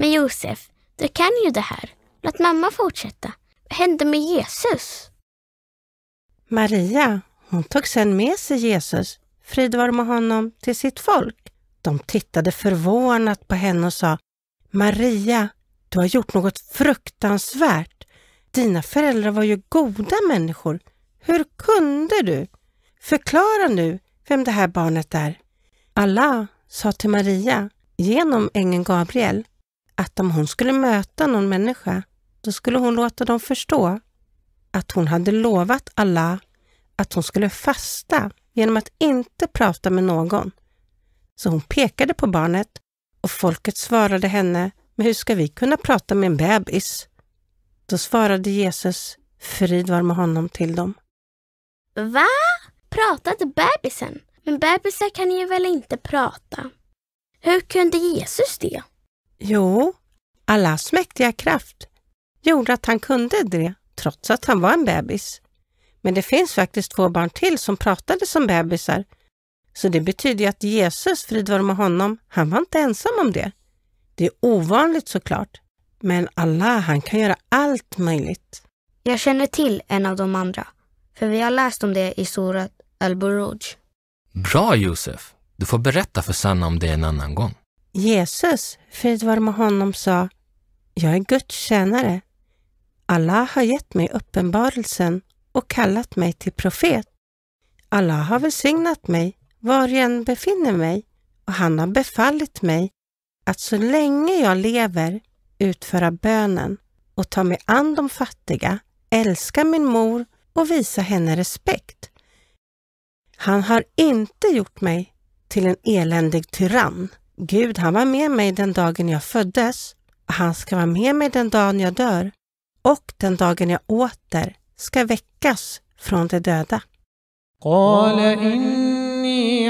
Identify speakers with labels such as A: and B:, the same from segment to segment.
A: Men Josef, du kan ju det här. Låt mamma fortsätta. Vad hände med Jesus? Maria, hon tog sen med sig Jesus, frid var med honom, till sitt folk. De tittade förvånat på henne och sa Maria, du har gjort något fruktansvärt. Dina föräldrar var ju goda människor. Hur kunde du? Förklara nu vem det här barnet är. Allah sa till Maria genom ängeln Gabriel att om hon skulle möta någon människa, då skulle hon låta dem förstå att hon hade lovat Allah att hon skulle fasta genom att inte prata med någon. Så hon pekade på barnet och folket svarade henne, men hur ska vi kunna prata med en bebis? Då svarade Jesus, frid var med honom till dem.
B: Va? Pratade bebisen? Men bebisar kan ju väl inte prata? Hur kunde Jesus det? Jo,
A: Allahs mäktiga kraft gjorde att han kunde det, trots att han var en bebis. Men det finns faktiskt två barn till som pratade som bebisar, så det betyder att Jesus, frid vare med honom, han var inte ensam om det. Det är ovanligt såklart, men Allah, han kan göra allt möjligt.
B: Jag känner till en av de andra, för vi har läst om det i Sorat al-Buruj.
C: Bra Josef! Du får berätta för Sanna om det en annan gång.
B: Jesus, frid vare med honom,
A: sa Jag är Guds tjänare. Allah har gett mig uppenbarelsen och kallat mig till profet. Allah har välsignat mig var jag än befinner mig och han har befallit mig att så länge jag lever utföra bönen och ta mig an de fattiga, älska min mor och visa henne respekt. Han har inte gjort mig till en eländig tyrann. Gud, han var med mig den dagen jag föddes han ska vara med mig den dagen jag dör och den dagen jag åter ska väckas från de döda.
D: قال إني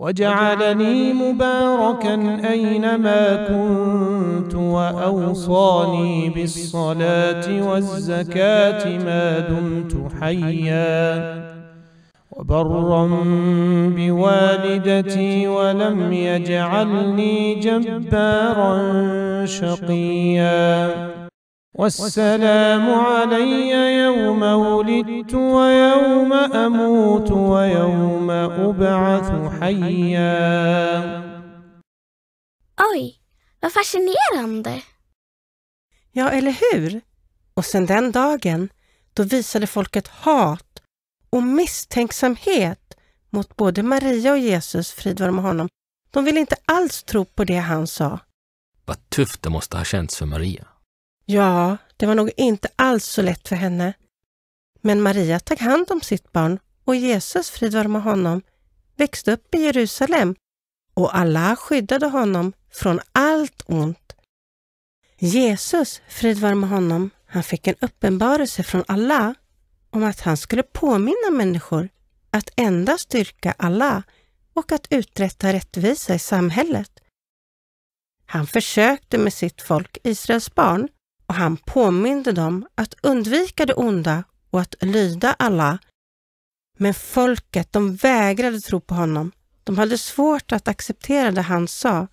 D: وجعلني مباركا أينما كنت وأوصاني بالصلاة والزكاة ما دمت حيا وبرا بوالدتي ولم يجعلني جبارا شقيا والسلام علي يوم ولدت ويوم أموت ويوم أبعث حيا
B: Oj, vad fascinerande! Ja, eller
A: hur? Och sedan den dagen, då visade folket hat och misstänksamhet mot både Maria och Jesus, frid vare med honom. De ville inte alls tro på det han sa.
C: Vad tufft det måste ha känts för Maria
A: Ja, det var nog inte alls så lätt för henne. Men Maria tog hand om sitt barn och Jesus, frid vare med honom, växte upp i Jerusalem och Allah skyddade honom från allt ont. Jesus, frid vare med honom, han fick en uppenbarelse från Allah om att han skulle påminna människor att endast dyrka Allah och att uträtta rättvisa i samhället. Han försökte med sitt folk, Israels barn, och han påminde dem att undvika det onda och att lyda alla. Men folket, de vägrade tro på honom. De hade svårt att acceptera det han sa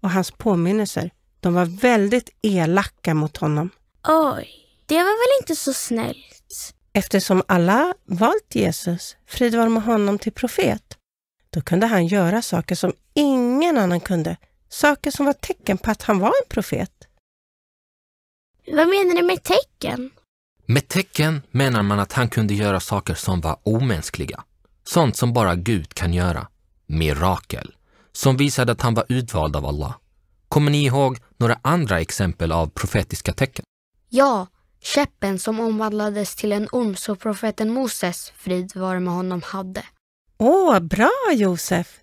A: och hans påminnelser. De var väldigt elaka mot honom.
B: Oj, det var väl inte så snällt?
A: Eftersom alla valt Jesus, frid var med honom till profet, då kunde han göra saker som ingen annan kunde. Saker som var tecken på att han var en profet. Vad menar
B: du med tecken?
C: Med tecken menar man att han kunde göra saker som var omänskliga. Sånt som bara Gud kan göra. Mirakel. Som visade att han var utvald av Allah. Kommer ni ihåg några andra exempel av profetiska tecken?
B: Ja, käppen som omvandlades till en orm så profeten Moses, frid vare med honom, hade. Åh,
A: oh, bra Josef!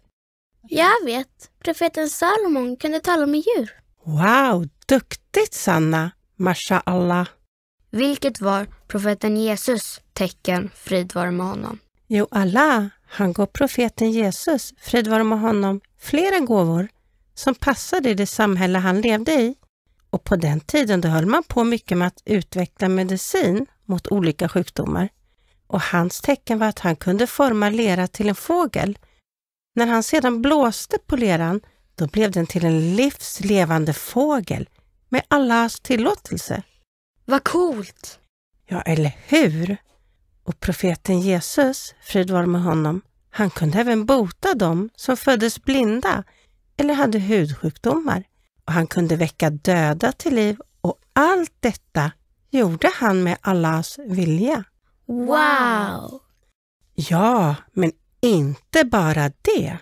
B: Jag vet. Profeten Salomon kunde tala med djur.
A: Wow, duktigt Sanna! Masha
B: Vilket var profeten Jesus tecken, frid vare med honom.
A: Jo, Allah, han gav profeten Jesus, frid vare med honom, flera gåvor som passade i det samhälle han levde i. Och på den tiden då höll man på mycket med att utveckla medicin mot olika sjukdomar. Och hans tecken var att han kunde forma lera till en fågel. När han sedan blåste på leran, då blev den till en livslevande fågel med allas tillåtelse. Vad coolt! Ja, eller hur? Och profeten Jesus, frid var med honom, han kunde även bota dem som föddes blinda eller hade hudsjukdomar. Och han kunde väcka döda till liv och allt detta gjorde han med Allahs vilja.
B: Wow!
A: Ja, men inte bara det.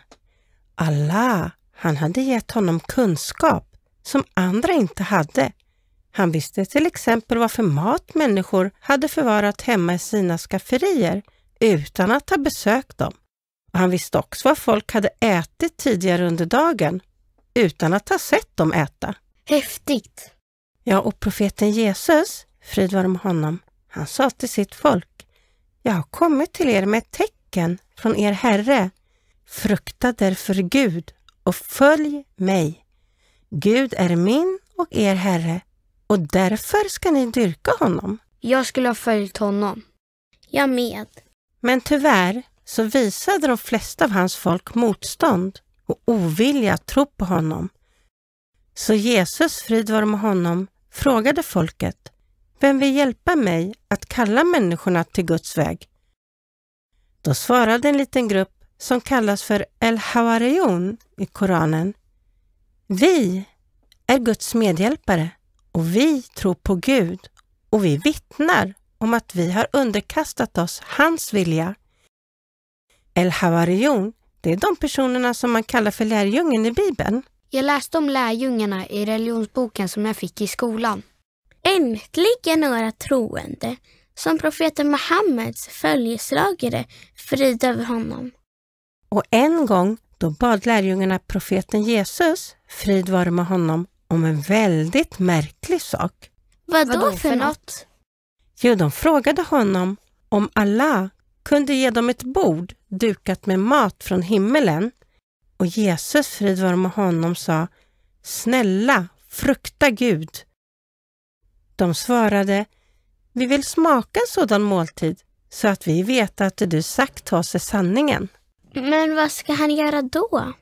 A: Allah, han hade gett honom kunskap som andra inte hade. Han visste till exempel varför mat människor hade förvarat hemma i sina skafferier utan att ha besökt dem. Och han visste också vad folk hade ätit tidigare under dagen utan att ha sett dem äta. Häftigt! Ja, och profeten Jesus, frid var om honom, han sa till sitt folk, jag har kommit till er med ett tecken från er Herre. Frukta därför Gud och följ mig. Gud är min och er Herre och därför ska ni dyrka honom.
B: Jag skulle ha följt honom. Jag med. Men
A: tyvärr så visade de flesta av hans folk motstånd och ovilja att tro på honom. Så Jesus, frid vare med honom, frågade folket, vem vill hjälpa mig att kalla människorna till Guds väg? Då svarade en liten grupp som kallas för El Hawarion i Koranen, vi är Guds medhjälpare och vi tror på Gud och vi vittnar om att vi har underkastat oss hans vilja. El Havarion, det är de personerna som man kallar för lärjungen i Bibeln.
B: Jag läste om lärjungarna i religionsboken som jag fick i skolan. Äntligen några troende som profeten Muhammeds följeslagare frid över honom. Och en gång då bad lärjungarna profeten
A: Jesus, frid vare med honom, om en väldigt märklig sak. Vad då för något? Jo, de frågade honom om Allah kunde ge dem ett bord dukat med mat från himmelen. Och Jesus, frid vare med honom, sa Snälla, frukta Gud. De svarade Vi vill smaka en sådan måltid så att vi vet att det du sagt till oss är sanningen.
B: Men vad ska han göra då?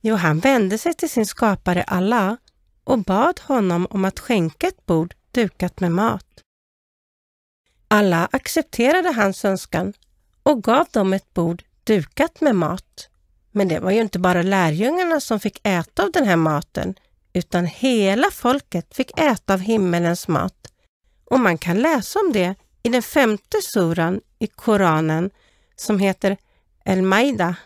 A: Jo, han vände sig till sin skapare Allah och bad honom om att skänka ett bord dukat med mat. Allah accepterade hans önskan och gav dem ett bord dukat med mat. Men det var ju inte bara lärjungarna som fick äta av den här maten, utan hela folket fick äta av himmelens mat. Och man kan läsa om det i den femte suran i Koranen som heter El-Maida,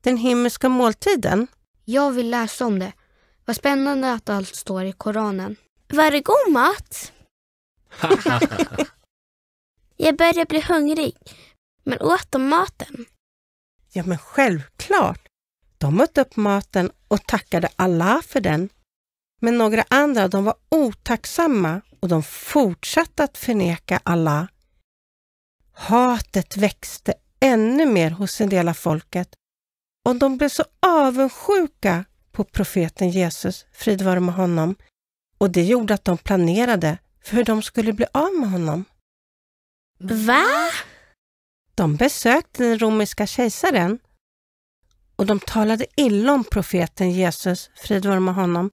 A: den himmelska måltiden. Jag vill
B: läsa om det. Vad spännande att allt står i Koranen. Var det god mat? jag börjar bli hungrig. Men åt de maten?
A: Ja, men självklart. De åt upp maten och tackade Allah för den. Men några andra, de var otacksamma och de fortsatte att förneka Allah. Hatet växte ännu mer hos en del av folket och de blev så avundsjuka på profeten Jesus, frid vare med honom, och det gjorde att de planerade för hur de skulle bli av med honom. Va? De besökte den romerska kejsaren och de talade illa om profeten Jesus, frid vare med honom.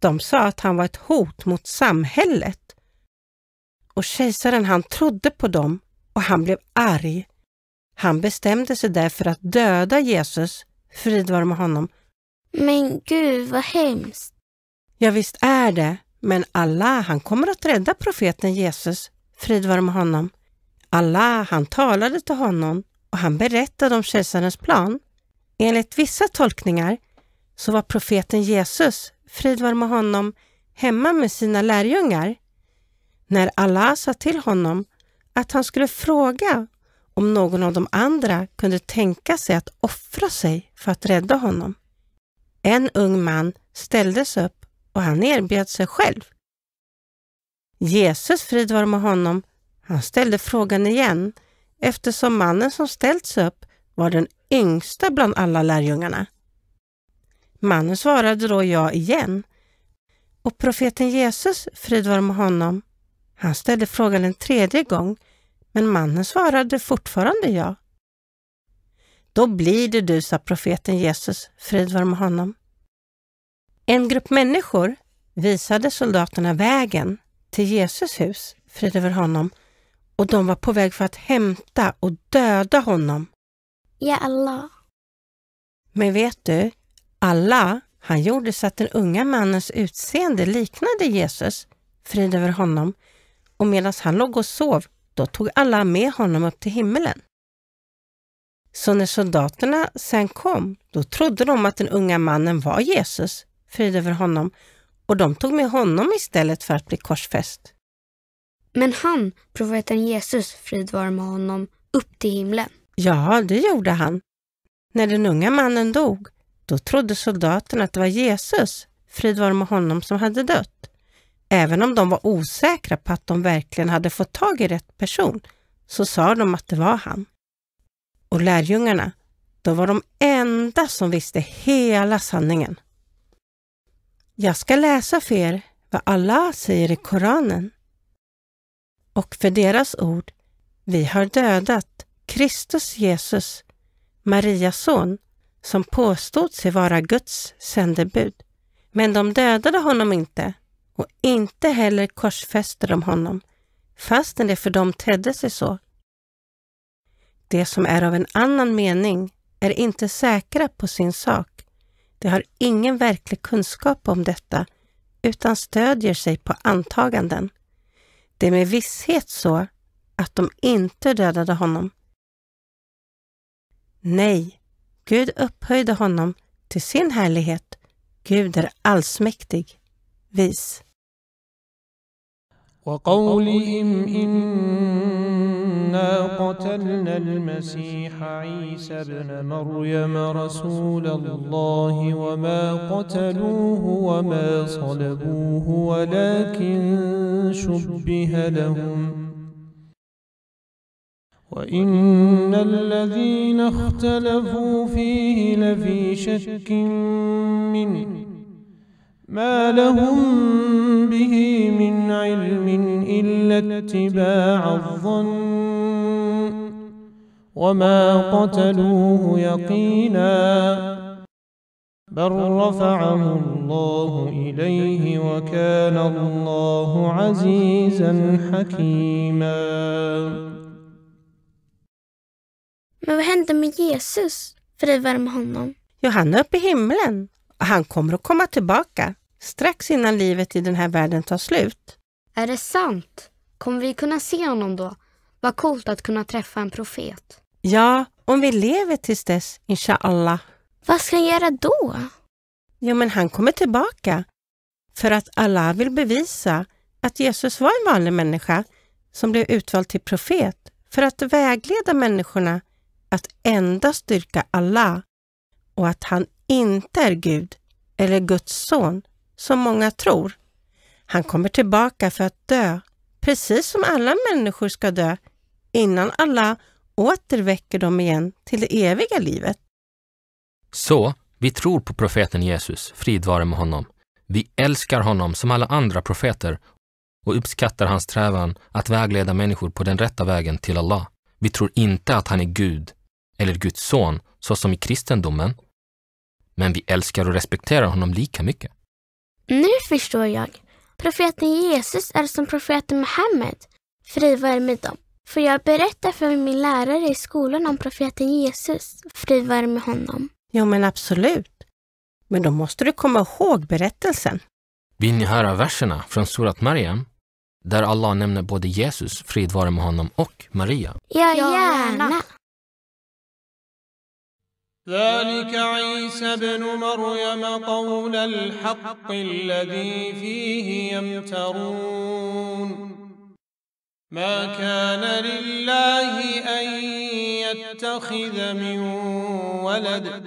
A: De sa att han var ett hot mot samhället. Och kejsaren han trodde på dem och han blev arg han bestämde sig därför att döda Jesus. Frid var med honom. Men gud vad hemskt. Ja, visst är det. Men Allah, han kommer att rädda profeten Jesus. Frid var med honom. Allah, han talade till honom och han berättade om kejsarens plan. Enligt vissa tolkningar så var profeten Jesus, frid var med honom, hemma med sina lärjungar. När Allah sa till honom att han skulle fråga om någon av de andra kunde tänka sig att offra sig för att rädda honom. En ung man ställdes upp och han erbjöd sig själv. Jesus frid var med honom. Han ställde frågan igen eftersom mannen som ställts upp var den yngsta bland alla lärjungarna. Mannen svarade då ja igen och profeten Jesus frid var med honom. Han ställde frågan en tredje gång men mannen svarade fortfarande ja. Då blir det du, sa profeten Jesus, frid var med honom. En grupp människor visade soldaterna vägen till Jesus hus, frid över honom, och de var på väg för att hämta och döda honom.
B: Ja, Allah.
A: Men vet du, Allah, han gjorde så att den unga mannens utseende liknade Jesus, frid över honom, och medan han låg och sov då tog alla med honom upp till himmelen. Så när soldaterna sen kom, då trodde de att den unga mannen var Jesus, frid över honom, och de tog med honom istället för att bli korsfäst.
B: Men han, profeten Jesus, frid vare med honom, upp till himlen.
A: Ja, det gjorde han. När den unga mannen dog, då trodde soldaterna att det var Jesus, frid vare med honom, som hade dött. Även om de var osäkra på att de verkligen hade fått tag i rätt person, så sa de att det var han. Och lärjungarna, de var de enda som visste hela sanningen. Jag ska läsa för er vad Allah säger i Koranen. Och för deras ord, vi har dödat Kristus Jesus, Marias son, som påstod sig vara Guds sändebud. Men de dödade honom inte och inte heller korsfäste de honom, fastän det för dem tedde sig så. Det som är av en annan mening är inte säkra på sin sak. De har ingen verklig kunskap om detta, utan stödjer sig på antaganden. Det är med visshet så att de inte dödade honom. Nej, Gud upphöjde honom till sin härlighet. Gud är allsmäktig, vis.
D: وقولهم إنا قتلنا المسيح عيسى ابن مريم رسول الله وما قتلوه وما صلبوه ولكن شبه لهم وإن الذين اختلفوا فيه لفي شك منه ما لهم به من علم إلا اتباع الظن وما قتلوه يقينا بل رفعه الله إليه وكان الله عزيزا حكيما
B: Men vad hände med Jesus, frid med honom?
D: Ja, han är uppe i himlen
A: och han kommer att komma tillbaka strax innan livet i den här världen tar slut.
B: Är det sant? Kommer vi kunna se honom då? Vad coolt att kunna träffa en profet.
A: Ja, om vi lever tills dess, inshallah. Vad ska han göra då? Jo, men han kommer tillbaka. För att Allah vill bevisa att Jesus var en vanlig människa som blev utvald till profet för att vägleda människorna att endast dyrka Allah och att han inte är Gud eller Guds son som många tror. Han kommer tillbaka för att dö, precis som alla människor ska dö, innan alla återväcker dem igen till det eviga livet.
C: Så, vi tror på profeten Jesus, frid vare med honom. Vi älskar honom som alla andra profeter och uppskattar hans strävan att vägleda människor på den rätta vägen till Allah. Vi tror inte att han är Gud eller Guds son, så som i kristendomen. Men vi älskar och respekterar honom lika mycket.
B: Nu förstår jag. Profeten Jesus är som profeten Muhammed. Frivare med dem. För jag berättar för min lärare i skolan om profeten Jesus. Frivare med honom. Ja,
A: men absolut. Men då måste du komma ihåg berättelsen.
C: Vill ni höra verserna från Surat Mariam? Där Allah nämner både Jesus, frid vare med honom, och Maria.
D: Ja, gärna. ذلك عيسى بن مريم قول الحق الذي فيه يمترون ما كان لله أن يتخذ من ولد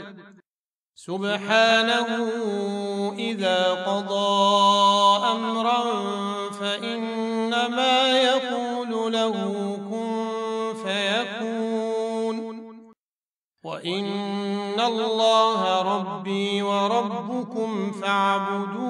D: سبحانه إذا قضى نعبد